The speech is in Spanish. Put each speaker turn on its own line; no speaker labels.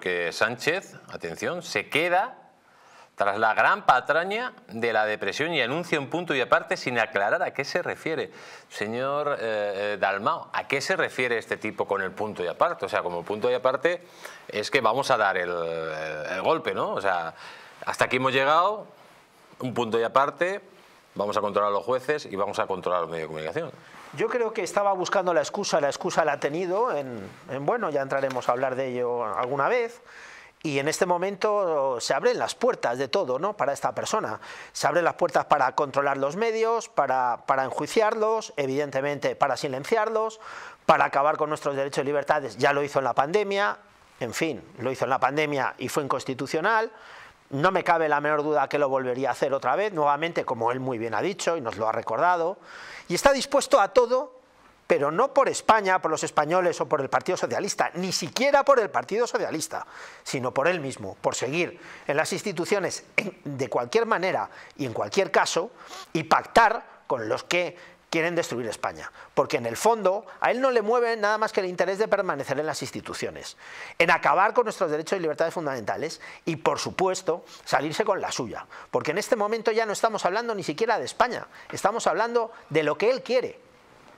Que Sánchez, atención, se queda tras la gran patraña de la depresión y anuncia un punto y aparte sin aclarar a qué se refiere. Señor eh, eh, Dalmao, ¿a qué se refiere este tipo con el punto y aparte? O sea, como punto y aparte es que vamos a dar el golpe, ¿no? O sea, hasta aquí hemos llegado, un punto y aparte, vamos a controlar a los jueces y vamos a controlar los medios de comunicación.
Yo creo que estaba buscando la excusa, la excusa la ha tenido, en, en bueno, ya entraremos a hablar de ello alguna vez, y en este momento se abren las puertas de todo ¿no? para esta persona. Se abren las puertas para controlar los medios, para, para, enjuiciarlos, evidentemente para silenciarlos, para acabar con nuestros derechos y libertades. Ya lo hizo en la pandemia, en fin, lo hizo en la pandemia y fue inconstitucional. No me cabe la menor duda que lo volvería a hacer otra vez, nuevamente, como él muy bien ha dicho y nos lo ha recordado. Y está dispuesto a todo, pero no por España, por los españoles o por el Partido Socialista, ni siquiera por el Partido Socialista, sino por él mismo, por seguir en las instituciones de cualquier manera y en cualquier caso y pactar con los que quieren destruir España, porque en el fondo a él no le mueve nada más que el interés de permanecer en las instituciones, en acabar con nuestros derechos y libertades fundamentales y, por supuesto, salirse con la suya, porque en este momento ya no estamos hablando ni siquiera de España, estamos hablando de lo que él quiere,